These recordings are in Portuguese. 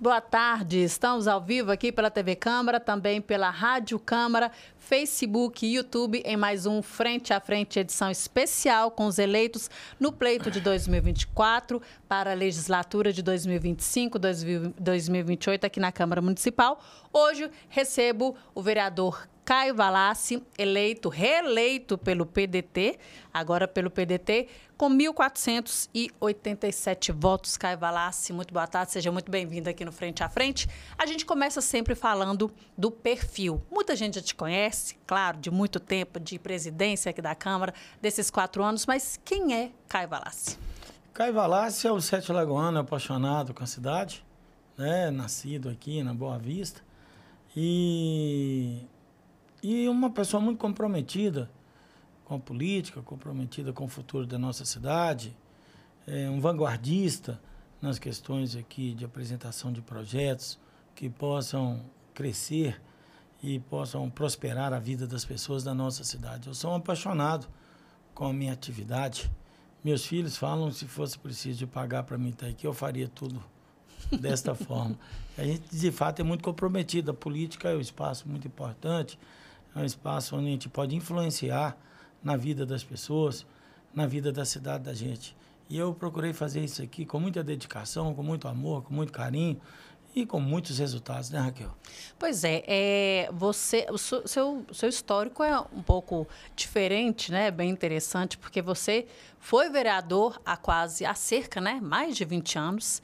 muito boa tarde. Estamos ao vivo aqui pela TV Câmara, também pela Rádio Câmara, Facebook e YouTube em mais um Frente a Frente edição especial com os eleitos no pleito de 2024 para a legislatura de 2025-2028 aqui na Câmara Municipal. Hoje recebo o vereador Caio Valassi, eleito, reeleito pelo PDT, agora pelo PDT, com 1.487 votos. Caio Valassi, muito boa tarde, seja muito bem-vindo aqui no Frente a Frente. A gente começa sempre falando do perfil. Muita gente já te conhece, claro, de muito tempo, de presidência aqui da Câmara, desses quatro anos, mas quem é Caio Valassi? Caio Valassi é o Sete Lagoano apaixonado com a cidade, né? nascido aqui na Boa Vista. E e uma pessoa muito comprometida com a política, comprometida com o futuro da nossa cidade, é um vanguardista nas questões aqui de apresentação de projetos que possam crescer e possam prosperar a vida das pessoas da nossa cidade. Eu sou um apaixonado com a minha atividade. Meus filhos falam se fosse preciso de pagar para mim estar tá aqui, eu faria tudo desta forma. A gente, de fato, é muito comprometido. A política é um espaço muito importante. É um espaço onde a gente pode influenciar na vida das pessoas, na vida da cidade da gente. E eu procurei fazer isso aqui com muita dedicação, com muito amor, com muito carinho e com muitos resultados, né, Raquel? Pois é, é você, o seu, seu histórico é um pouco diferente, né? Bem interessante, porque você foi vereador há quase, há cerca, né? Mais de 20 anos.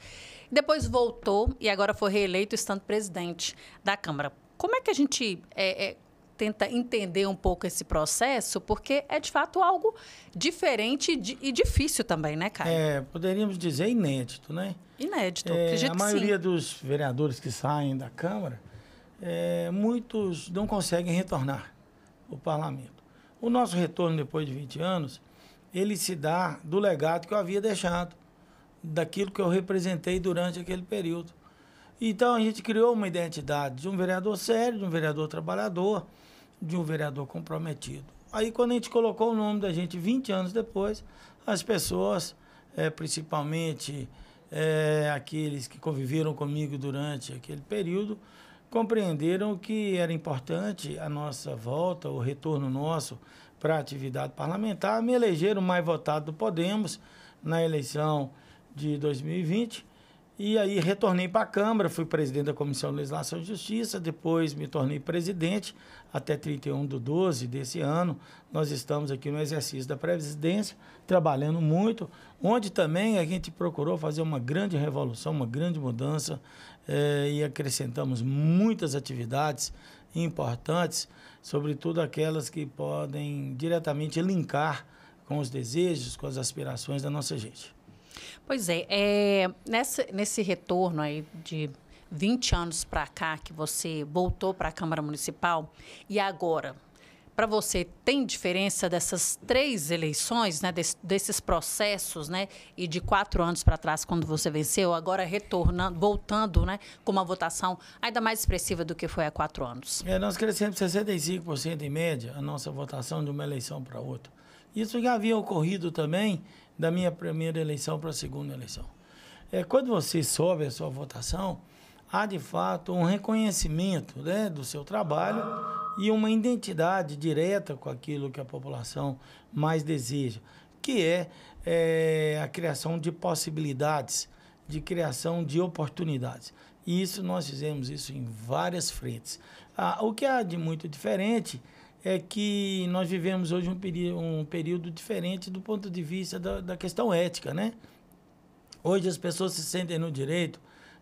Depois voltou e agora foi reeleito estando presidente da Câmara. Como é que a gente é, é, tenta entender um pouco esse processo, porque é de fato algo diferente e difícil também, né, Caio? É, poderíamos dizer inédito, né? Inédito, é, acredito A maioria dos vereadores que saem da Câmara, é, muitos não conseguem retornar ao parlamento. O nosso retorno depois de 20 anos, ele se dá do legado que eu havia deixado, daquilo que eu representei durante aquele período. Então a gente criou uma identidade de um vereador sério, de um vereador trabalhador, de um vereador comprometido. Aí, quando a gente colocou o nome da gente 20 anos depois, as pessoas, é, principalmente é, aqueles que conviveram comigo durante aquele período, compreenderam que era importante a nossa volta, o retorno nosso para a atividade parlamentar. Me elegeram mais votado do Podemos na eleição de 2020 e aí retornei para a Câmara, fui presidente da Comissão de Legislação e Justiça, depois me tornei presidente até 31 de 12 desse ano. Nós estamos aqui no exercício da presidência, trabalhando muito, onde também a gente procurou fazer uma grande revolução, uma grande mudança eh, e acrescentamos muitas atividades importantes, sobretudo aquelas que podem diretamente linkar com os desejos, com as aspirações da nossa gente. Pois é, é nessa, nesse retorno aí de 20 anos para cá que você voltou para a Câmara Municipal e agora, para você, tem diferença dessas três eleições, né, Des, desses processos, né, e de quatro anos para trás, quando você venceu, agora retornando, voltando, né, com uma votação ainda mais expressiva do que foi há quatro anos? É, nós crescemos 65% em média a nossa votação de uma eleição para outra. Isso já havia ocorrido também da minha primeira eleição para a segunda eleição. É, quando você sobe a sua votação, há de fato um reconhecimento né, do seu trabalho e uma identidade direta com aquilo que a população mais deseja, que é, é a criação de possibilidades, de criação de oportunidades. E isso nós fizemos isso em várias frentes. Ah, o que há de muito diferente é que nós vivemos hoje um, um período diferente do ponto de vista da, da questão ética, né? Hoje as pessoas se sentem no direito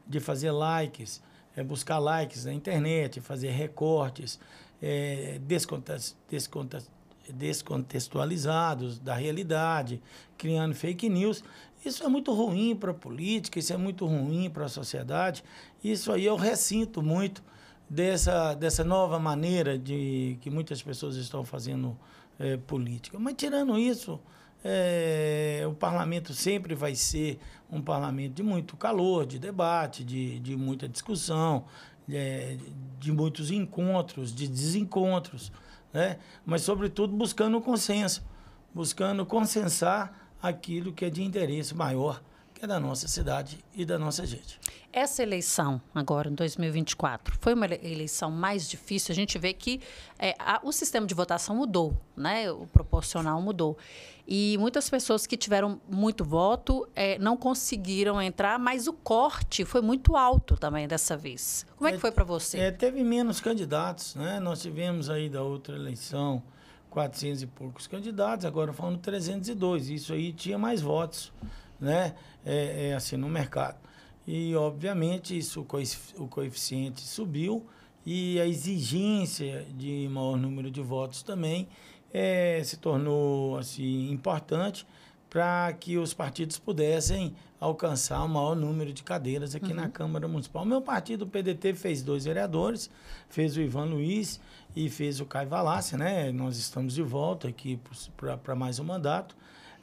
de fazer likes, é buscar likes na internet, fazer recortes é, descontextualizados da realidade, criando fake news. Isso é muito ruim para a política, isso é muito ruim para a sociedade. Isso aí eu ressinto muito dessa, dessa nova maneira de que muitas pessoas estão fazendo é, política. Mas tirando isso, é, o parlamento sempre vai ser um parlamento de muito calor, de debate, de, de muita discussão, de, de muitos encontros, de desencontros, né? mas, sobretudo, buscando consenso, buscando consensar aquilo que é de interesse maior é da nossa cidade e da nossa gente. Essa eleição, agora em 2024, foi uma eleição mais difícil. A gente vê que é, a, o sistema de votação mudou, né? o proporcional mudou. E muitas pessoas que tiveram muito voto é, não conseguiram entrar, mas o corte foi muito alto também dessa vez. Como é, que é, foi para você? É, teve menos candidatos. Né? Nós tivemos aí da outra eleição 400 e poucos candidatos, agora falando 302. Isso aí tinha mais votos né? É, é assim, no mercado. E, obviamente, isso, o coeficiente subiu e a exigência de maior número de votos também é, se tornou assim, importante para que os partidos pudessem alcançar o maior número de cadeiras aqui uhum. na Câmara Municipal. O meu partido, o PDT, fez dois vereadores, fez o Ivan Luiz e fez o Caio Valassi, né? Nós estamos de volta aqui para mais um mandato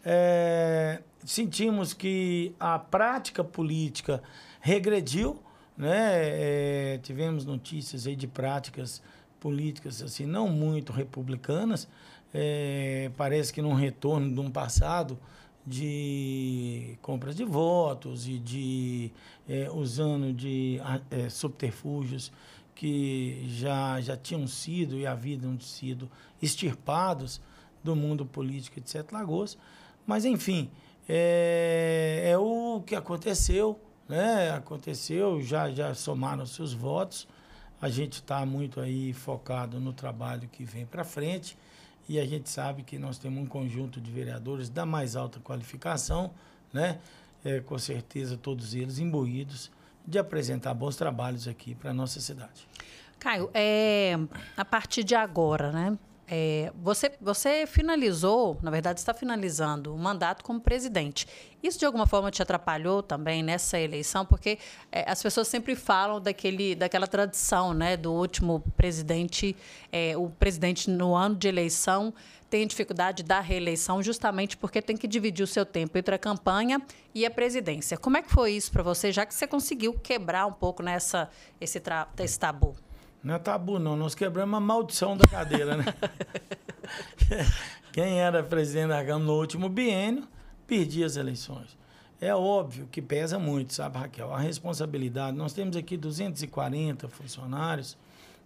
é, sentimos que a prática política regrediu, né? É, tivemos notícias aí de práticas políticas assim não muito republicanas, é, parece que num retorno de um passado de compras de votos e de é, usando de é, subterfúgios que já, já tinham sido e haviam sido extirpados do mundo político de Sete Lagoas. Mas, enfim, é, é o que aconteceu, né? Aconteceu, já, já somaram-se os votos. A gente está muito aí focado no trabalho que vem para frente e a gente sabe que nós temos um conjunto de vereadores da mais alta qualificação, né? É, com certeza todos eles imbuídos de apresentar bons trabalhos aqui para a nossa cidade. Caio, é, a partir de agora, né? É, você, você finalizou, na verdade, está finalizando o mandato como presidente. Isso, de alguma forma, te atrapalhou também nessa eleição? Porque é, as pessoas sempre falam daquele, daquela tradição né, do último presidente. É, o presidente, no ano de eleição, tem dificuldade da reeleição justamente porque tem que dividir o seu tempo entre a campanha e a presidência. Como é que foi isso para você, já que você conseguiu quebrar um pouco nessa, né, esse, esse tabu? Não é tabu, não. Nós quebramos a maldição da cadeira, né? Quem era presidente da Câmara no último biênio perdia as eleições. É óbvio que pesa muito, sabe, Raquel? A responsabilidade. Nós temos aqui 240 funcionários,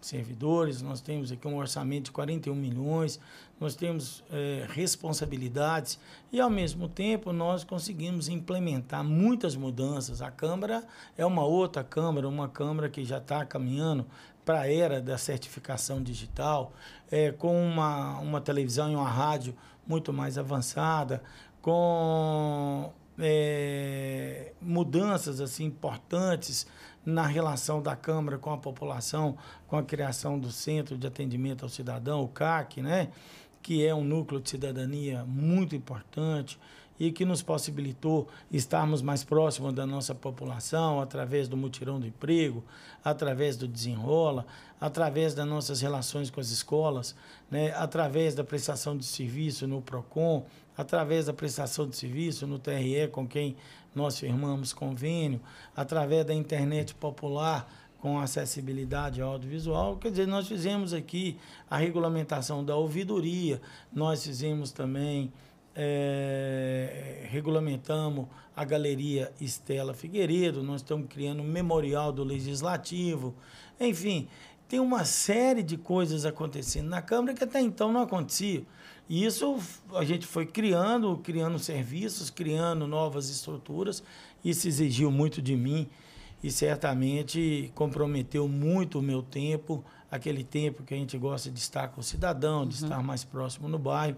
servidores, nós temos aqui um orçamento de 41 milhões, nós temos é, responsabilidades e, ao mesmo tempo, nós conseguimos implementar muitas mudanças. A Câmara é uma outra Câmara, uma Câmara que já está caminhando para a era da certificação digital, é, com uma, uma televisão e uma rádio muito mais avançada, com é, mudanças assim importantes na relação da Câmara com a população, com a criação do Centro de Atendimento ao Cidadão, o CAC, né? que é um núcleo de cidadania muito importante, e que nos possibilitou estarmos mais próximos da nossa população através do mutirão do emprego, através do desenrola, através das nossas relações com as escolas, né, através da prestação de serviço no PROCON, através da prestação de serviço no TRE, com quem nós firmamos convênio, através da internet popular com acessibilidade audiovisual. Quer dizer, nós fizemos aqui a regulamentação da ouvidoria, nós fizemos também é, regulamentamos a Galeria Estela Figueiredo, nós estamos criando um memorial do Legislativo, enfim, tem uma série de coisas acontecendo na Câmara que até então não acontecia. E isso a gente foi criando, criando serviços, criando novas estruturas. Isso exigiu muito de mim e certamente comprometeu muito o meu tempo, aquele tempo que a gente gosta de estar com o cidadão, de uhum. estar mais próximo no bairro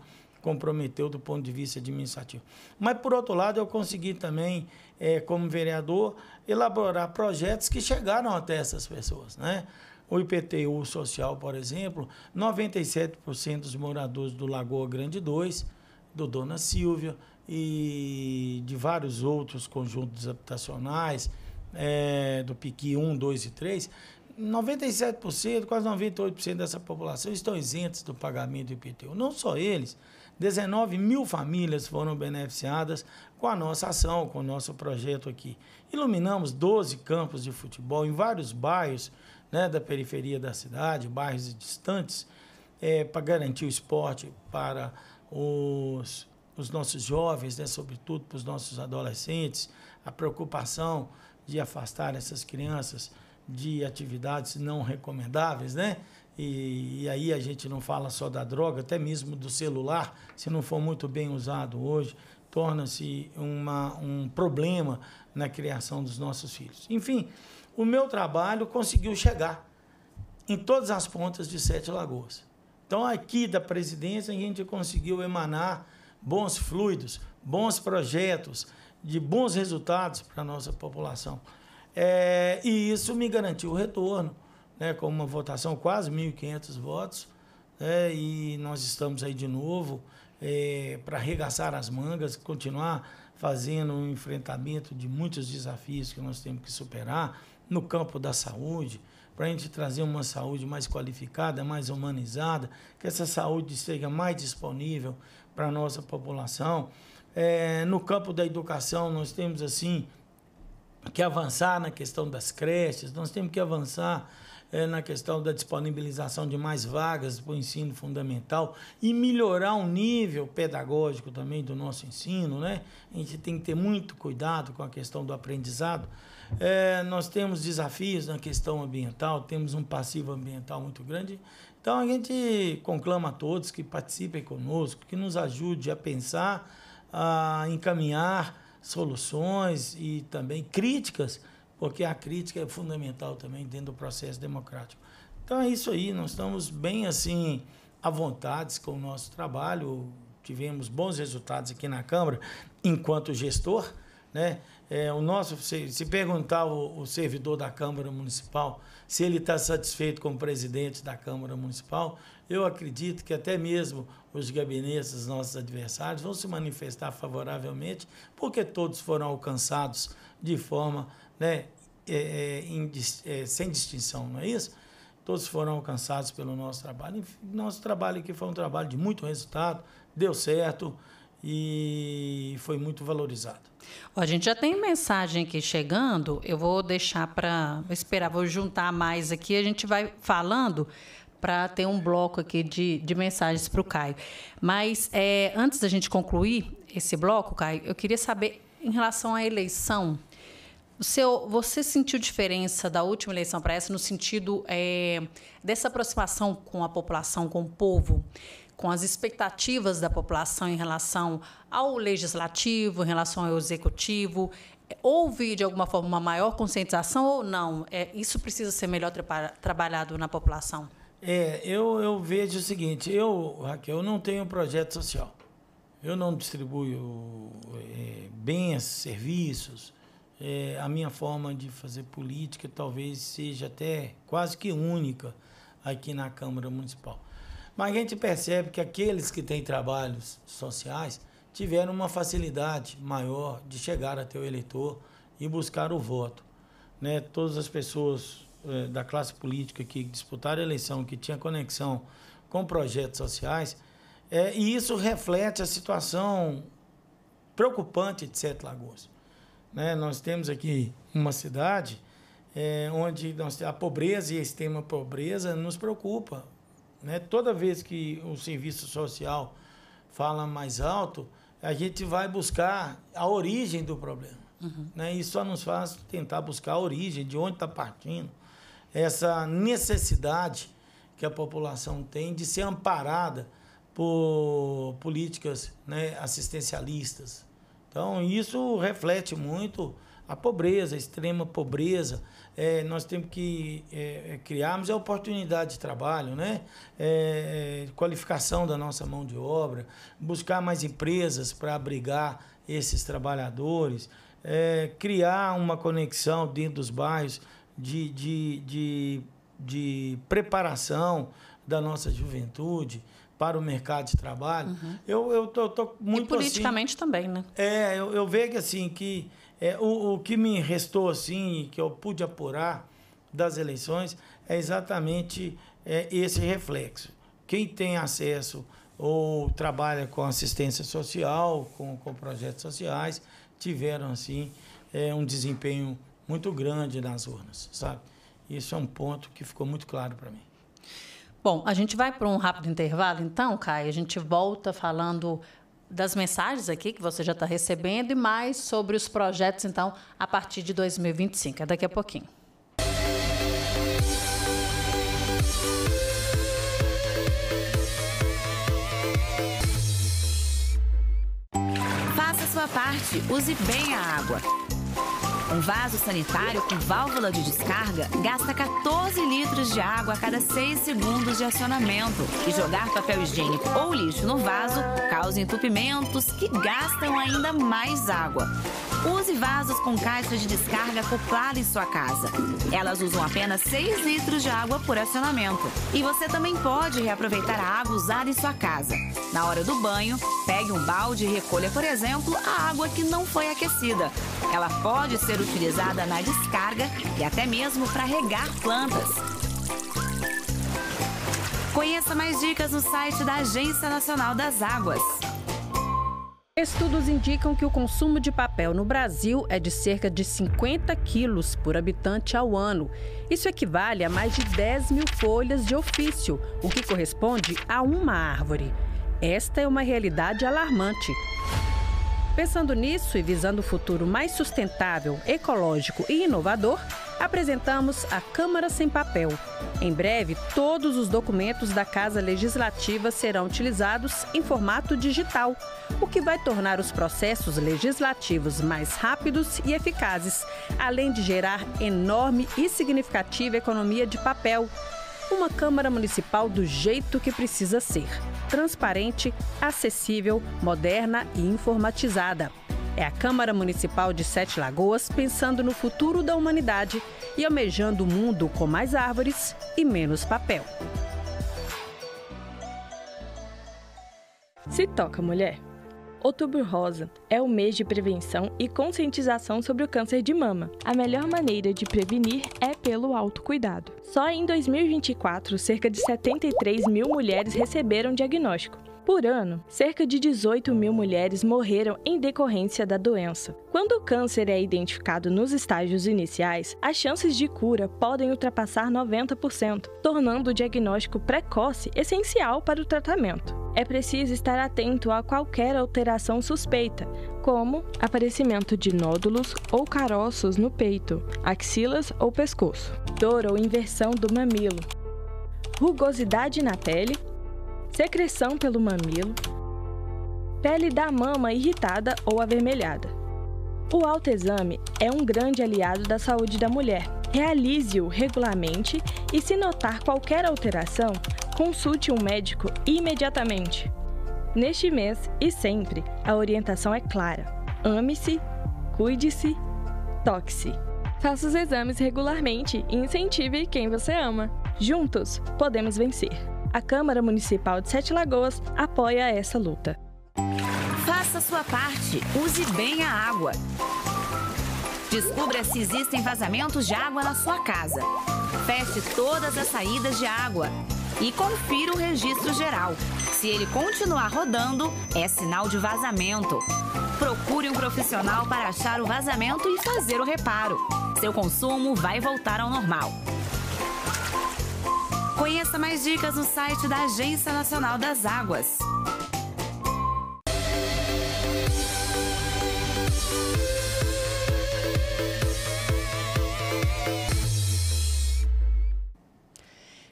comprometeu do ponto de vista administrativo. Mas, por outro lado, eu consegui também, é, como vereador, elaborar projetos que chegaram até essas pessoas. Né? O IPTU social, por exemplo, 97% dos moradores do Lagoa Grande 2, do Dona Silvia e de vários outros conjuntos habitacionais, é, do Piqui 1, 2 e 3, 97%, quase 98% dessa população estão isentos do pagamento do IPTU. Não só eles, 19 mil famílias foram beneficiadas com a nossa ação, com o nosso projeto aqui. Iluminamos 12 campos de futebol em vários bairros né, da periferia da cidade, bairros distantes, é, para garantir o esporte para os, os nossos jovens, né, sobretudo para os nossos adolescentes, a preocupação de afastar essas crianças de atividades não recomendáveis, né? E, e, aí a gente não fala só da droga, até mesmo do celular, se não for muito bem usado hoje, torna-se um problema na criação dos nossos filhos. Enfim, o meu trabalho conseguiu chegar em todas as pontas de Sete Lagoas. Então, aqui da presidência, a gente conseguiu emanar bons fluidos, bons projetos, de bons resultados para a nossa população. É, e isso me garantiu o retorno, né, com uma votação quase 1.500 votos. Né, e nós estamos aí de novo é, para arregaçar as mangas, continuar fazendo um enfrentamento de muitos desafios que nós temos que superar no campo da saúde, para a gente trazer uma saúde mais qualificada, mais humanizada, que essa saúde seja mais disponível para a nossa população. É, no campo da educação, nós temos assim que avançar na questão das creches, nós temos que avançar é, na questão da disponibilização de mais vagas para o ensino fundamental e melhorar o nível pedagógico também do nosso ensino. Né? A gente tem que ter muito cuidado com a questão do aprendizado. É, nós temos desafios na questão ambiental, temos um passivo ambiental muito grande. Então a gente conclama a todos que participem conosco, que nos ajude a pensar, a encaminhar soluções e também críticas, porque a crítica é fundamental também dentro do processo democrático. Então é isso aí, nós estamos bem assim à vontade com o nosso trabalho, tivemos bons resultados aqui na Câmara enquanto gestor, né? É, o nosso, se, se perguntar o, o, servidor da Câmara Municipal se ele está satisfeito com o presidente da Câmara Municipal, eu acredito que até mesmo os gabinetes, nossos adversários, vão se manifestar favoravelmente, porque todos foram alcançados de forma né, é, é, é sem distinção, não é isso? Todos foram alcançados pelo nosso trabalho. Nosso trabalho aqui foi um trabalho de muito resultado, deu certo e foi muito valorizado. Ó, a gente já tem mensagem aqui chegando, eu vou deixar para esperar, vou juntar mais aqui, a gente vai falando para ter um bloco aqui de, de mensagens para o Caio. Mas é, antes da gente concluir esse bloco, Caio, eu queria saber em relação à eleição. Seu, você sentiu diferença da última eleição para essa no sentido é, dessa aproximação com a população, com o povo, com as expectativas da população em relação ao legislativo, em relação ao executivo? Houve, de alguma forma, uma maior conscientização ou não? É, isso precisa ser melhor tra trabalhado na população? É, eu, eu vejo o seguinte, eu, Raquel, eu não tenho projeto social. Eu não distribuo é, bens, serviços. É, a minha forma de fazer política talvez seja até quase que única aqui na Câmara Municipal. Mas a gente percebe que aqueles que têm trabalhos sociais tiveram uma facilidade maior de chegar até o eleitor e buscar o voto. Né? Todas as pessoas eh, da classe política que disputaram a eleição, que tinha conexão com projetos sociais, é, e isso reflete a situação preocupante de Sete Lagoas. Né? Nós temos aqui uma cidade é, onde nós, a pobreza e a extrema pobreza nos preocupa. Né? Toda vez que o serviço social fala mais alto, a gente vai buscar a origem do problema. Uhum. Né? Isso só nos faz tentar buscar a origem, de onde está partindo essa necessidade que a população tem de ser amparada por políticas né, assistencialistas. Então, isso reflete muito a pobreza, a extrema pobreza. É, nós temos que é, é criarmos a oportunidade de trabalho, né? É, é, qualificação da nossa mão de obra, buscar mais empresas para abrigar esses trabalhadores, é, criar uma conexão dentro dos bairros de, de, de, de preparação da nossa juventude para o mercado de trabalho. Uhum. Eu, eu tô, tô muito e assim politicamente assim, também, né? É, eu, eu vejo assim que é, o, o que me restou assim, que eu pude apurar das eleições, é exatamente é, esse reflexo. Quem tem acesso ou trabalha com assistência social, com, com projetos sociais, tiveram assim é, um desempenho muito grande nas urnas, sabe? Isso é um ponto que ficou muito claro para mim. Bom, a gente vai para um rápido intervalo, então, Caio. A gente volta falando das mensagens aqui que você já está recebendo e mais sobre os projetos, então, a partir de 2025. É daqui a pouquinho. Faça sua parte, use bem a água. Um vaso sanitário com válvula de descarga gasta 14 litros de água a cada 6 segundos de acionamento. E jogar papel higiênico ou lixo no vaso causa entupimentos que gastam ainda mais água. Use vasos com caixas de descarga acoplada em sua casa. Elas usam apenas 6 litros de água por acionamento. E você também pode reaproveitar a água usada em sua casa. Na hora do banho, pegue um balde e recolha, por exemplo, a água que não foi aquecida. Ela pode ser utilizada na descarga e até mesmo para regar plantas. Conheça mais dicas no site da Agência Nacional das Águas. Estudos indicam que o consumo de papel no Brasil é de cerca de 50 quilos por habitante ao ano. Isso equivale a mais de 10 mil folhas de ofício, o que corresponde a uma árvore. Esta é uma realidade alarmante. Pensando nisso e visando um futuro mais sustentável, ecológico e inovador, apresentamos a Câmara Sem Papel. Em breve, todos os documentos da Casa Legislativa serão utilizados em formato digital, o que vai tornar os processos legislativos mais rápidos e eficazes, além de gerar enorme e significativa economia de papel. Uma Câmara Municipal do jeito que precisa ser: transparente, acessível, moderna e informatizada. É a Câmara Municipal de Sete Lagoas pensando no futuro da humanidade e almejando o um mundo com mais árvores e menos papel. Se toca, mulher! Outubro Rosa é o mês de prevenção e conscientização sobre o câncer de mama. A melhor maneira de prevenir é pelo autocuidado. Só em 2024, cerca de 73 mil mulheres receberam diagnóstico. Por ano, cerca de 18 mil mulheres morreram em decorrência da doença. Quando o câncer é identificado nos estágios iniciais, as chances de cura podem ultrapassar 90%, tornando o diagnóstico precoce essencial para o tratamento. É preciso estar atento a qualquer alteração suspeita, como aparecimento de nódulos ou caroços no peito, axilas ou pescoço, dor ou inversão do mamilo, rugosidade na pele secreção pelo mamilo, pele da mama irritada ou avermelhada. O autoexame é um grande aliado da saúde da mulher. Realize-o regularmente e, se notar qualquer alteração, consulte um médico imediatamente. Neste mês e sempre, a orientação é clara: ame-se, cuide-se, toque-se. Faça os exames regularmente e incentive quem você ama. Juntos, podemos vencer. A Câmara Municipal de Sete Lagoas apoia essa luta. Faça sua parte, use bem a água. Descubra se existem vazamentos de água na sua casa. Feche todas as saídas de água e confira o registro geral. Se ele continuar rodando, é sinal de vazamento. Procure um profissional para achar o vazamento e fazer o reparo. Seu consumo vai voltar ao normal. Conheça mais dicas no site da Agência Nacional das Águas.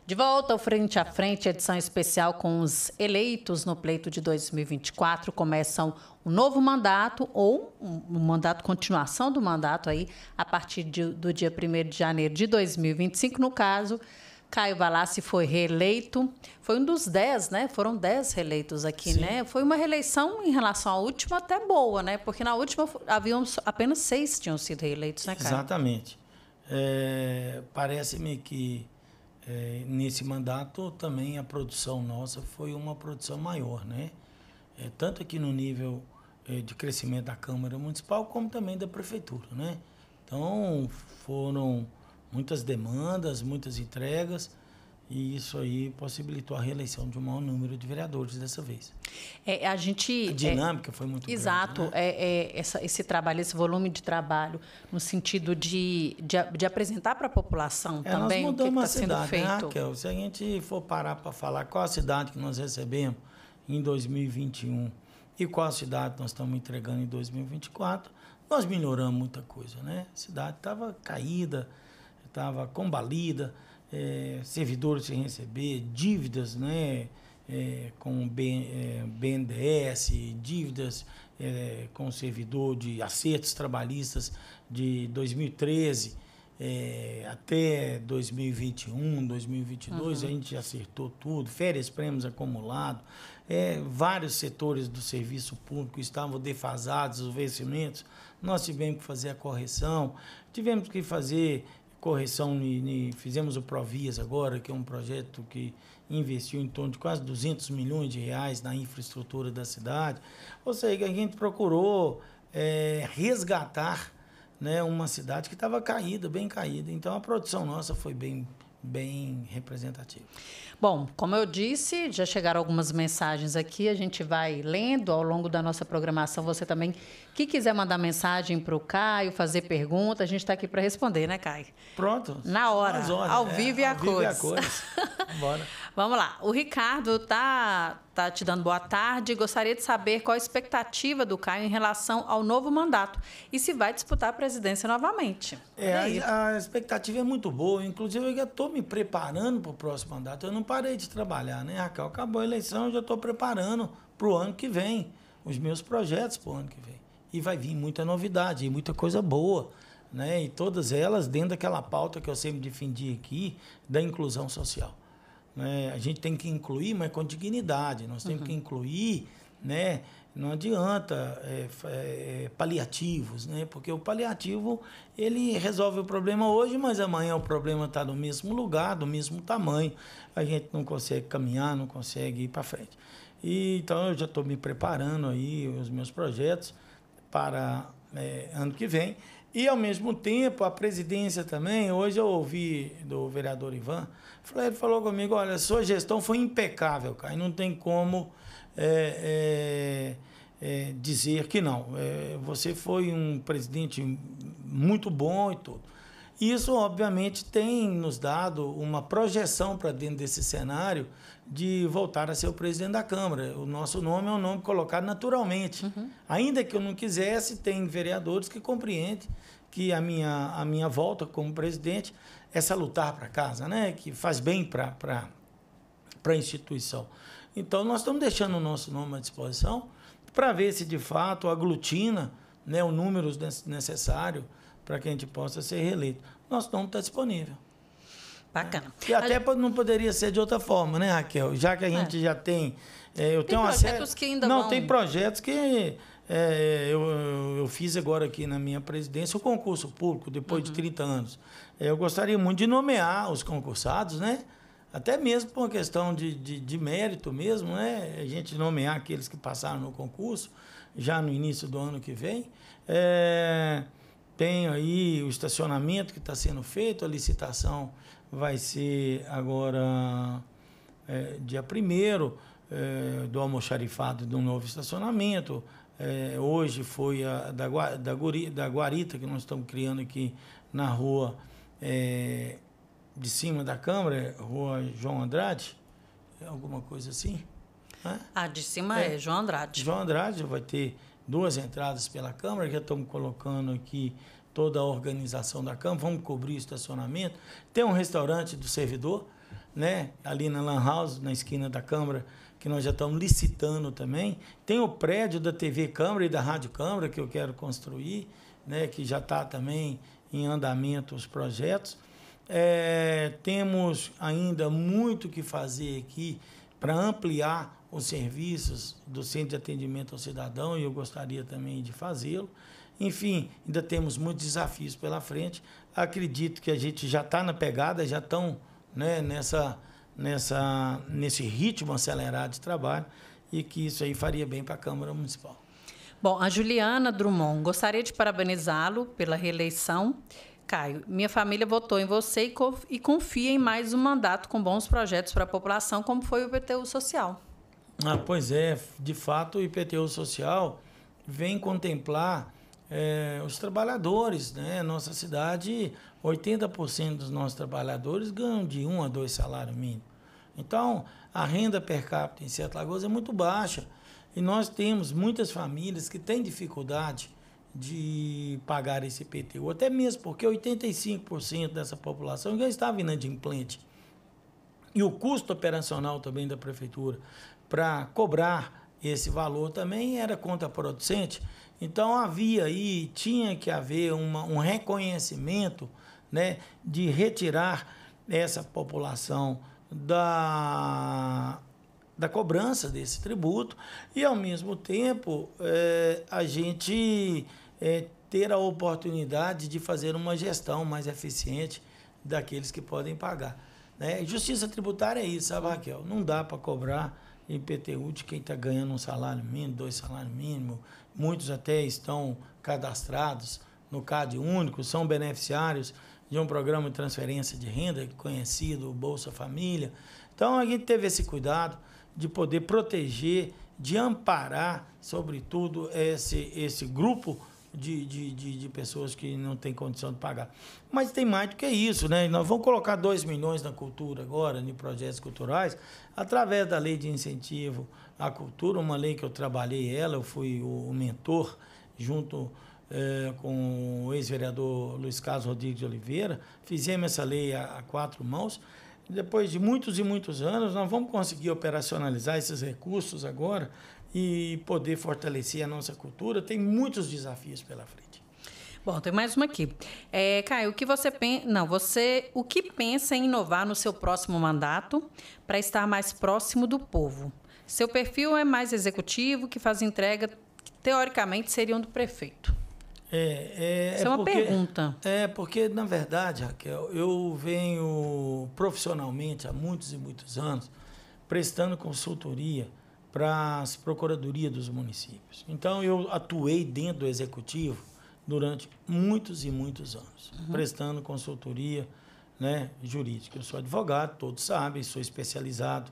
De volta ao Frente a Frente, edição especial com os eleitos no pleito de 2024. Começam um novo mandato ou um mandato, continuação do mandato aí, a partir de, do dia 1 de janeiro de 2025, no caso Caio Balassi foi reeleito. Foi um dos dez, né? Foram dez reeleitos aqui, Sim. né? Foi uma reeleição em relação à última até boa, né? Porque na última haviam apenas seis tinham sido reeleitos, né, Caio? Exatamente. É, Parece-me que é, nesse mandato também a produção nossa foi uma produção maior, né? É, tanto aqui no nível é, de crescimento da Câmara Municipal como também da Prefeitura, né? Então foram muitas demandas, muitas entregas. E isso aí possibilitou a reeleição de um maior número de vereadores dessa vez. É, a gente a é, dinâmica é, foi muito exato grande, né? é, é essa, esse trabalho, esse volume de trabalho no sentido de, de, de apresentar para a população é, também nós mudamos o que está sendo cidade, né, feito. Né, Raquel? Se a gente for parar para falar qual a cidade que nós recebemos em 2021 e qual a cidade que nós estamos entregando em 2024, nós melhoramos muita coisa, né? A cidade estava caída estava combalida, é, servidores sem receber, dívidas né, é, com BNDES, é, dívidas é, com servidor de acertos trabalhistas de 2013 é, até 2021, 2022, uhum. a gente acertou tudo, férias, prêmios acumulados, é, vários setores do serviço público estavam defasados, os vencimentos, nós tivemos que fazer a correção, tivemos que fazer correção, e, fizemos o Provias agora, que é um projeto que investiu em torno de quase 200 milhões de reais na infraestrutura da cidade. Ou seja, a gente procurou é, resgatar né, uma cidade que estava caída, bem caída. Então a produção nossa foi bem bem representativo. Bom, como eu disse, já chegaram algumas mensagens aqui, a gente vai lendo ao longo da nossa programação. Você também, que quiser mandar mensagem para o Caio, fazer pergunta, a gente está aqui para responder, né, Caio? Pronto. Na hora, horas, ao, né? vivo, é, e ao vivo e a cores. Bora. Vamos lá. O Ricardo tá está te dando boa tarde. Gostaria de saber qual a expectativa do Caio em relação ao novo mandato e se vai disputar a presidência novamente. É, a, a, expectativa é muito boa. Inclusive, eu já estou me preparando para o próximo mandato. Eu não parei de trabalhar, né, Raquel? Acabou a eleição, eu já estou preparando para o ano que vem, os meus projetos para o ano que vem. E vai vir muita novidade e muita coisa boa. Né? E todas elas dentro daquela pauta que eu sempre defendi aqui, da inclusão social. Né? A gente tem que incluir, mas com dignidade. Nós temos uhum. que incluir, né? Não adianta é, é, é, paliativos, né? Porque o paliativo ele resolve o problema hoje, mas amanhã o problema está no mesmo lugar, do mesmo tamanho. A gente não consegue caminhar, não consegue ir para frente. E, então eu já estou me preparando aí os meus projetos para é, ano que vem. E, ao mesmo tempo, a presidência também, hoje eu ouvi do vereador Ivan, ele falou comigo, olha, sua gestão foi impecável, cara, e não tem como é, é, é, dizer que não. É, você foi um presidente muito bom e tudo isso, obviamente, tem nos dado uma projeção para dentro desse cenário de voltar a ser o presidente da Câmara. O nosso nome é um nome colocado naturalmente. Uhum. Ainda que eu não quisesse, tem vereadores que compreendem que a minha, a minha volta como presidente é salutar para casa, né? que faz bem para a instituição. Então, nós estamos deixando o nosso nome à disposição para ver se, de fato, aglutina né, o número necessário para que a gente possa ser reeleito. Nosso nome está disponível. Bacana. E até não poderia ser de outra forma, né, Raquel? Já que a é. gente é. já tem. É, eu tem tenho projetos uma série... que ainda Não, vão... tem projetos que. É, eu, eu, fiz agora aqui na minha presidência o concurso público, depois uhum. de 30 anos. É, eu gostaria muito de nomear os concursados, né? Até mesmo por uma questão de, de, de mérito mesmo, né? A gente nomear aqueles que passaram no concurso já no início do ano que vem. É, tem aí o estacionamento que está sendo feito, a licitação vai ser agora é, dia 1 é, do almoxarifado de um novo estacionamento. É, hoje foi a da, da, Guri, da Guarita que nós estamos criando aqui na rua é, de cima da Câmara, rua João Andrade, alguma coisa assim. Né? Ah, de cima é. é, João Andrade. João Andrade vai ter duas entradas pela Câmara, já estamos colocando aqui toda a organização da Câmara, vamos cobrir o estacionamento. Tem um restaurante do servidor, né? ali na Lan House, na esquina da Câmara, que nós já estamos licitando também. Tem o prédio da TV Câmara e da Rádio Câmara, que eu quero construir, né? que já está também em andamento os projetos. É, temos ainda muito que fazer aqui para ampliar os serviços do Centro de Atendimento ao Cidadão e eu gostaria também de fazê-lo. Enfim, ainda temos muitos desafios pela frente. Acredito que a gente já está na pegada, já estão né, nessa, nessa, nesse ritmo acelerado de trabalho e que isso aí faria bem para a Câmara Municipal. Bom, a Juliana Drummond, gostaria de parabenizá-lo pela reeleição. Caio, minha família votou em você e confia em mais um mandato com bons projetos para a população, como foi o PTU Social. Ah, pois é, de fato o IPTU social vem contemplar é, os trabalhadores, né? Nossa cidade, 80% dos nossos trabalhadores ganham de um a dois salários mínimos. Então, a renda per capita em Sete Lagoas é muito baixa. E nós temos muitas famílias que têm dificuldade de pagar esse IPTU, até mesmo porque 85% dessa população já estava inadimplente. E o custo operacional também da prefeitura para cobrar esse valor também era contraproducente. Então havia aí, tinha que haver uma, um reconhecimento né, de retirar essa população da, da cobrança desse tributo e, ao mesmo tempo, é, a gente é, ter a oportunidade de fazer uma gestão mais eficiente daqueles que podem pagar. Né? Justiça tributária é isso, sabe, Raquel? Não dá para cobrar IPTU de quem está ganhando um salário mínimo, dois salários mínimos. Muitos até estão cadastrados no CAD único, são beneficiários de um programa de transferência de renda conhecido, o Bolsa Família. Então a gente teve esse cuidado de poder proteger, de amparar, sobretudo, esse, esse grupo de, de, de, de, pessoas que não têm condição de pagar. Mas tem mais do que isso, né? Nós vamos colocar 2 milhões na cultura agora, em projetos culturais, através da lei de incentivo à cultura, uma lei que eu trabalhei ela, eu fui o mentor junto é, com o ex-vereador Luiz Carlos Rodrigues de Oliveira, fizemos essa lei a, a quatro mãos. Depois de muitos e muitos anos, nós vamos conseguir operacionalizar esses recursos agora e poder fortalecer a nossa cultura, tem muitos desafios pela frente. Bom, tem mais uma aqui. É, Caio, o que você pensa. Não, você. O que pensa em inovar no seu próximo mandato para estar mais próximo do povo? Seu perfil é mais executivo, que faz entrega que teoricamente seriam do prefeito. É, é, é, Isso é, uma porque, pergunta. É, porque, na verdade, Raquel, eu venho profissionalmente há muitos e muitos anos prestando consultoria para as procuradorias dos municípios. Então, eu atuei dentro do executivo durante muitos e muitos anos, uhum. prestando consultoria né, jurídica. Eu sou advogado, todos sabem, sou especializado.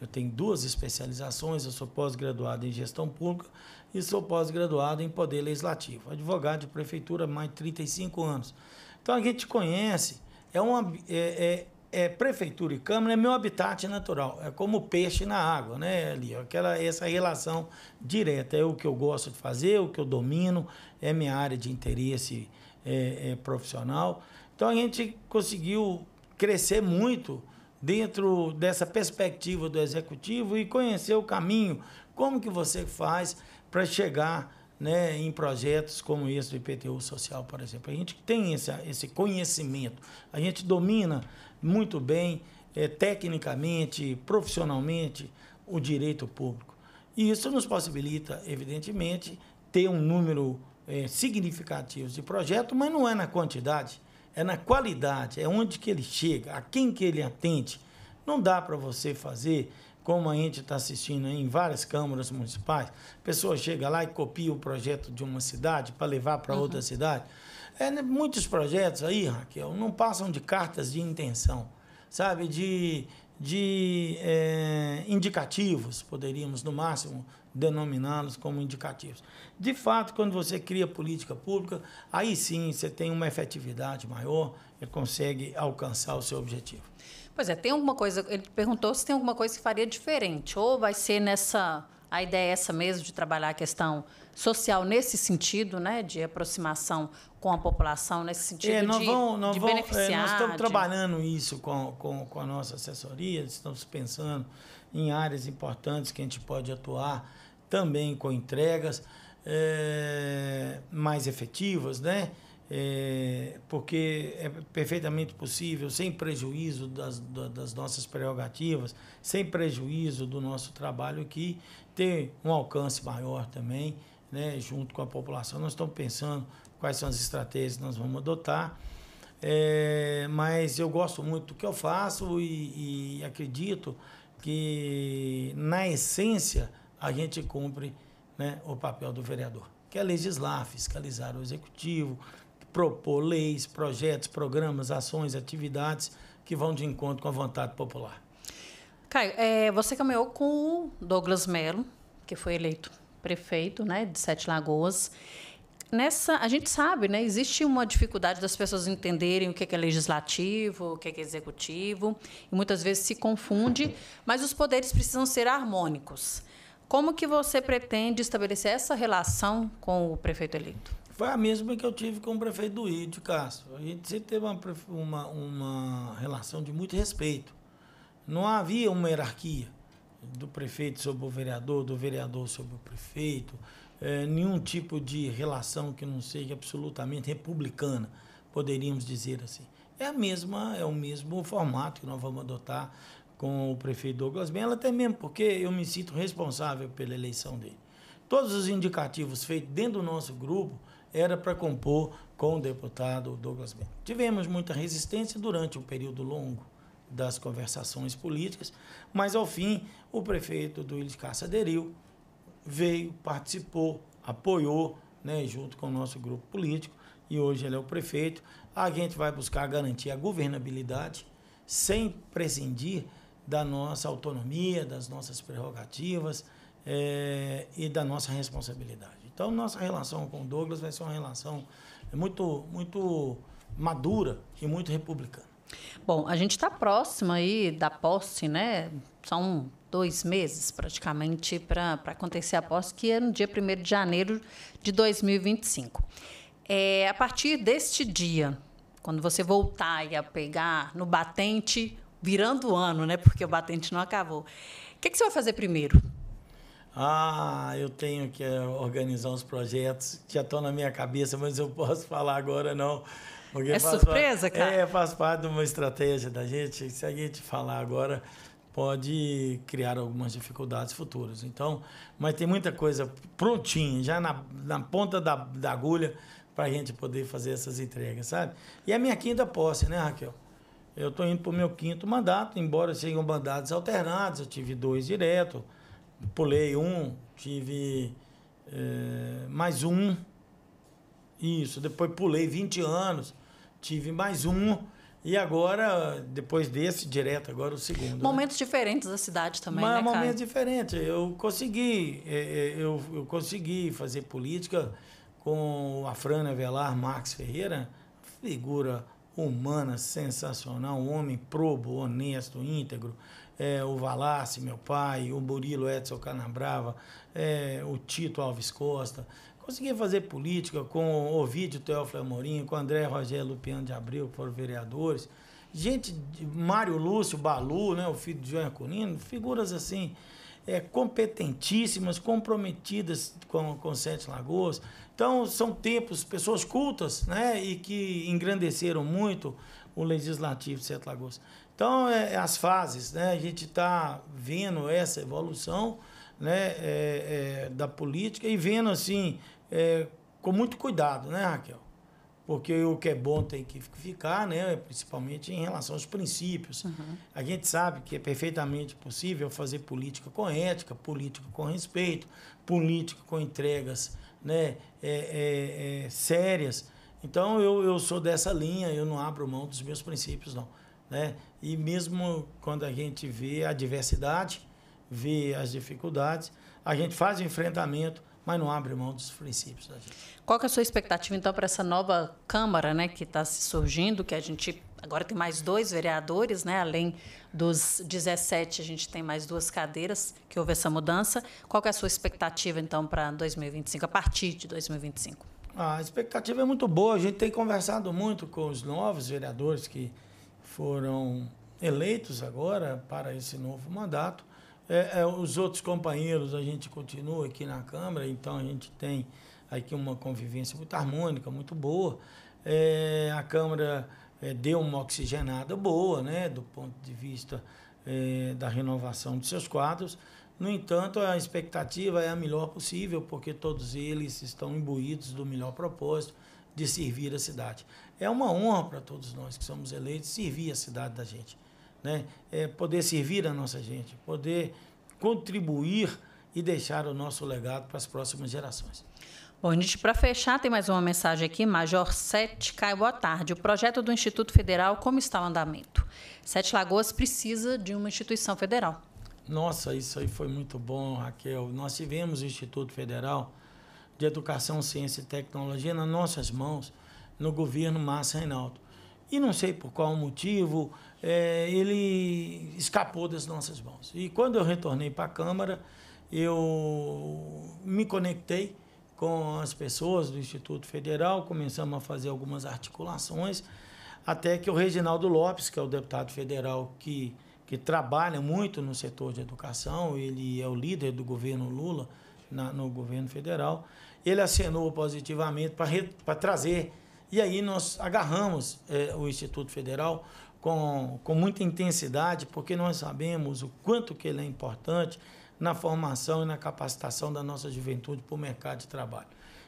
Eu tenho duas especializações, eu sou pós-graduado em gestão pública e sou pós-graduado em poder legislativo. Advogado de prefeitura há mais de 35 anos. Então a gente conhece, é uma, é, é é, prefeitura e Câmara é meu habitat natural, é como peixe na água, né, ali, aquela essa relação direta, é o que eu gosto de fazer, é o que eu domino, é minha área de interesse é, é, profissional. Então a gente conseguiu crescer muito dentro dessa perspectiva do executivo e conhecer o caminho, como que você faz para chegar né, em projetos como esse do IPTU Social, por exemplo. A gente tem esse, esse conhecimento, a gente domina muito bem, é, tecnicamente, profissionalmente, o direito público. E isso nos possibilita, evidentemente, ter um número é, significativo de projetos, mas não é na quantidade, é na qualidade, é onde que ele chega, a quem que ele atende. Não dá para você fazer como a gente está assistindo em várias câmaras municipais, a pessoa chega lá e copia o projeto de uma cidade para levar para uhum. outra cidade. É, né, muitos projetos aí, Raquel, não passam de cartas de intenção, sabe? De, de é, indicativos, poderíamos no máximo denominá-los como indicativos. De fato, quando você cria política pública, aí sim você tem uma efetividade maior e consegue alcançar o seu objetivo. Pois é, tem alguma coisa. Ele perguntou se tem alguma coisa que faria diferente, ou vai ser nessa a ideia é essa mesmo, de trabalhar a questão social nesse sentido, né, de aproximação com a população, nesse sentido é, nós de, vamos, nós de vamos, beneficiar. É, nós estamos de... trabalhando isso com, com, com a nossa assessoria, estamos pensando em áreas importantes que a gente pode atuar também com entregas é, mais efetivas, né? É, porque é perfeitamente possível, sem prejuízo das, das nossas prerrogativas, sem prejuízo do nosso trabalho aqui, ter um alcance maior também, né, junto com a população. Nós estamos pensando quais são as estratégias que nós vamos adotar, é, mas eu gosto muito do que eu faço e, e acredito que, na essência, a gente cumpre né, o papel do vereador, que é legislar, fiscalizar o executivo, propor leis, projetos, programas, ações, atividades que vão de encontro com a vontade popular. Caio, é, você caminhou com o Douglas Melo, que foi eleito prefeito né, de Sete Lagoas. Nessa, a gente sabe, né, existe uma dificuldade das pessoas entenderem o que é, é legislativo, o é que é, executivo, e muitas vezes se confunde, mas os poderes precisam ser harmônicos. Como que você pretende estabelecer essa relação com o prefeito eleito? Foi a mesma que eu tive com o prefeito do de Castro. A gente sempre teve uma, uma, uma relação de muito respeito não havia uma hierarquia do prefeito sobre o vereador, do vereador sobre o prefeito, é, nenhum tipo de relação que não seja absolutamente republicana, poderíamos dizer assim. É a mesma, é o mesmo formato que nós vamos adotar com o prefeito Douglas Mello, até mesmo porque eu me sinto responsável pela eleição dele. Todos os indicativos feitos dentro do nosso grupo era para compor com o deputado Douglas Mello. Tivemos muita resistência durante um período longo, das conversações políticas, mas ao fim o prefeito do Ilha Caça aderiu, veio, participou, apoiou, né, junto com o nosso grupo político, e hoje ele é o prefeito. A gente vai buscar garantir a governabilidade sem prescindir da nossa autonomia, das nossas prerrogativas é, e da nossa responsabilidade. Então, nossa relação com o Douglas vai ser uma relação muito, muito madura e muito republicana. Bom, a gente está próximo aí da posse, né? São dois meses praticamente para pra acontecer a posse, que é no dia 1 de janeiro de 2025. É, a partir deste dia, quando você voltar e a pegar no batente, virando o ano, né? Porque o batente não acabou. O que, é que você vai fazer primeiro? Ah, eu tenho que eh, organizar uns projetos, já estão na minha cabeça, mas eu posso falar agora não porque é surpresa, parte, cara? É, faz parte de uma estratégia da gente. Se a gente falar agora, pode criar algumas dificuldades futuras. Então, mas tem muita coisa prontinha, já na, na ponta da, da agulha, para a gente poder fazer essas entregas, sabe? E é a minha quinta posse, né, Raquel? Eu estou indo para o meu quinto mandato, embora sejam mandatos alternados, eu tive dois direto, pulei um, tive é, mais um, isso, depois pulei 20 anos, tive mais um. E agora, depois desse, direto, agora o segundo. Né? Momentos né? diferentes da cidade também, Mas, né, Mas Momentos diferentes. Eu consegui, é, é, eu, eu consegui fazer política com a Frana Velar Marques Ferreira, figura humana, sensacional, um homem probo, honesto, íntegro. É, o Valassi, meu pai, o Burilo Edson Canabrava, é, o Tito Alves Costa. Consegui fazer política com o Ovidio Teófilo Amorim, com André Rogério Lupiano de Abreu, que foram vereadores. Gente, Mário Lúcio, Balu, né, o filho de João Cunino, figuras assim, é, competentíssimas, comprometidas com, com Sete Lagoas. Então, são tempos, pessoas cultas, né, e que engrandeceram muito o Legislativo de Sete Lagoas. Então, é, é as fases, né, a gente está vendo essa evolução, né, é, é, da política e vendo assim é, com muito cuidado, né, Raquel? Porque o que é bom tem que ficar, né? principalmente em relação aos princípios. Uhum. A gente sabe que é perfeitamente possível fazer política com ética, política com respeito, política com entregas né? É, é, é sérias. Então, eu, eu sou dessa linha, eu não abro mão dos meus princípios, não. Né? E mesmo quando a gente vê a diversidade, vê as dificuldades, a gente faz o enfrentamento, mas não abre mão dos princípios da gente. Qual que é a sua expectativa, então, para essa nova Câmara né, que está se surgindo, que a gente agora tem mais dois vereadores, né, além dos 17, a gente tem mais duas cadeiras, que houve essa mudança. Qual que é a sua expectativa, então, para 2025, a partir de 2025? A expectativa é muito boa. A gente tem conversado muito com os novos vereadores que foram eleitos agora para esse novo mandato. É, é, os outros companheiros, a gente continua aqui na Câmara, então a gente tem aqui uma convivência muito harmônica, muito boa. É, a Câmara é, deu uma oxigenada boa, né, do ponto de vista é, da renovação de seus quadros. No entanto, a expectativa é a melhor possível, porque todos eles estão imbuídos do melhor propósito de servir a cidade. É uma honra para todos nós que somos eleitos servir a cidade da gente né? É poder servir a nossa gente, poder contribuir e deixar o nosso legado para as próximas gerações. Bom, gente, para fechar, tem mais uma mensagem aqui. Major Sete Caio, boa tarde. O projeto do Instituto Federal, como está o andamento? Sete Lagoas precisa de uma instituição federal. Nossa, isso aí foi muito bom, Raquel. Nós tivemos o Instituto Federal de Educação, Ciência e Tecnologia nas nossas mãos, no governo Massa Reinaldo. E não sei por qual motivo, é, ele escapou das nossas mãos. E quando eu retornei para a Câmara, eu me conectei com as pessoas do Instituto Federal, começamos a fazer algumas articulações, até que o Reginaldo Lopes, que é o deputado federal que, que trabalha muito no setor de educação, ele é o líder do governo Lula na, no governo federal, ele acenou positivamente para trazer. E aí nós agarramos é, o Instituto Federal com, com muita intensidade, porque nós sabemos o quanto que ele é importante na formação e na capacitação da nossa juventude para o mercado de trabalho.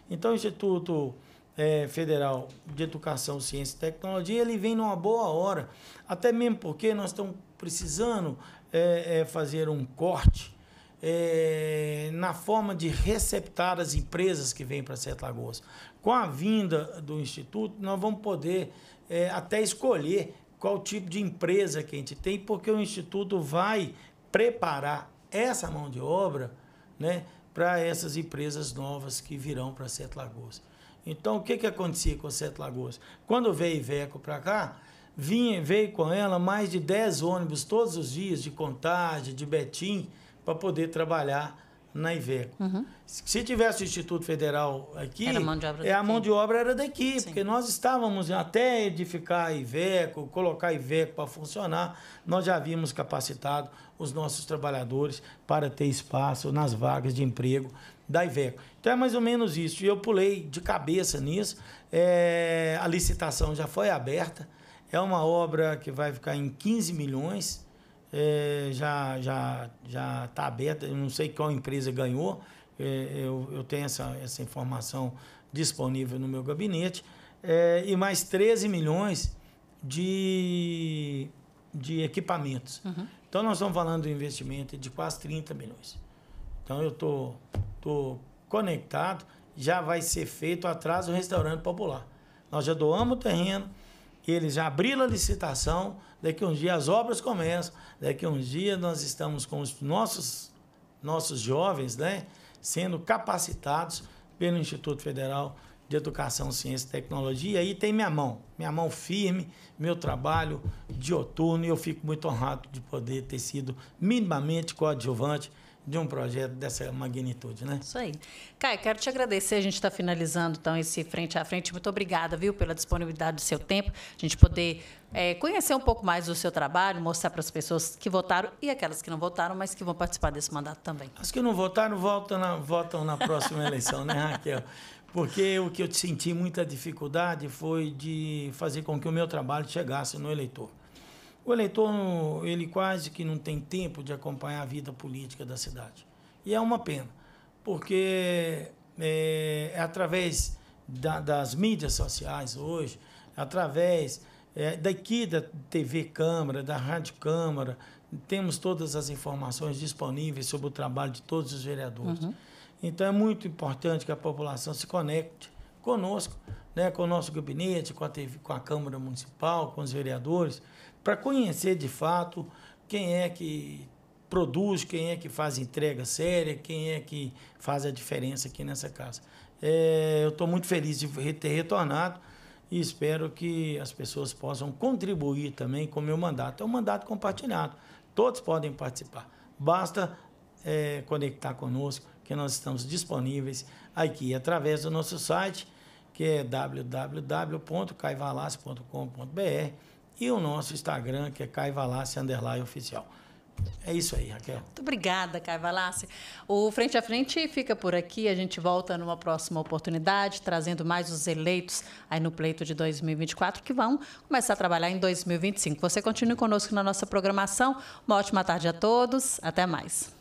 Então, o Instituto é, Federal de Educação, Ciência e Tecnologia, ele vem numa boa hora, até mesmo porque nós estamos precisando é, é, fazer um corte é, na forma de receptar as empresas que vêm para Sete Lagoas. Com a vinda do Instituto, nós vamos poder é, até escolher qual tipo de empresa que a gente tem, porque o Instituto vai preparar essa mão de obra né, para essas empresas novas que virão para Sete Lagoas. Então, o que, que acontecia com Sete Lagoas? Quando veio Iveco para cá, vinha, veio com ela mais de 10 ônibus todos os dias de Contagem, de Betim, para poder trabalhar na Iveco. Uhum. Se tivesse o Instituto Federal aqui, era a mão de obra, é a mão de obra era daqui, Sim. porque nós estávamos até edificar a Iveco, colocar a Iveco para funcionar, nós já havíamos capacitado os nossos trabalhadores para ter espaço nas vagas de emprego da Iveco. Então é mais ou menos isso. E eu pulei de cabeça nisso. É, a licitação já foi aberta. É uma obra que vai ficar em 15 milhões é, já já já está aberta. Eu não sei qual empresa ganhou. É, eu, eu tenho essa, essa informação disponível no meu gabinete. É, e mais 13 milhões de, de equipamentos. Uhum. Então, nós estamos falando de um investimento de quase 30 milhões. Então, eu estou tô, tô conectado. Já vai ser feito atrás do restaurante popular. Nós já doamos o terreno eles abriram a licitação, daqui uns dias as obras começam, daqui uns dias nós estamos com os nossos, nossos jovens né, sendo capacitados pelo Instituto Federal de Educação, Ciência e Tecnologia. E aí tem minha mão, minha mão firme, meu trabalho outono, e eu fico muito honrado de poder ter sido minimamente coadjuvante de um projeto dessa magnitude, né? Isso aí. Caio, quero te agradecer. A gente está finalizando então esse frente a frente. Muito obrigada, viu, pela disponibilidade do seu tempo. A gente poder é, conhecer um pouco mais do seu trabalho, mostrar para as pessoas que votaram e aquelas que não votaram, mas que vão participar desse mandato também. As que não votaram votam na, votam na próxima eleição, né, Raquel? Porque o que eu senti muita dificuldade foi de fazer com que o meu trabalho chegasse no eleitor. O eleitor, ele quase que não tem tempo de acompanhar a vida política da cidade. E é uma pena, porque é, é através da, das mídias sociais hoje, através é, daqui da TV Câmara, da Rádio Câmara, temos todas as informações disponíveis sobre o trabalho de todos os vereadores. Uhum. Então é muito importante que a população se conecte conosco, né, com o nosso gabinete, com a, TV, com a Câmara Municipal, com os vereadores, para conhecer de fato quem é que produz, quem é que faz entrega séria, quem é que faz a diferença aqui nessa casa. É, eu estou muito feliz de ter retornado e espero que as pessoas possam contribuir também com o meu mandato. É um mandato compartilhado, todos podem participar. Basta é, conectar conosco, que nós estamos disponíveis aqui através do nosso site que é www.caivalace.com.br e o nosso Instagram, que é caivalace underline oficial. É isso aí, Raquel. Muito obrigada, Caio Valassi. O Frente a Frente fica por aqui. A gente volta numa próxima oportunidade, trazendo mais os eleitos aí no pleito de 2024, que vão começar a trabalhar em 2025. Você continue conosco na nossa programação. Uma ótima tarde a todos. Até mais.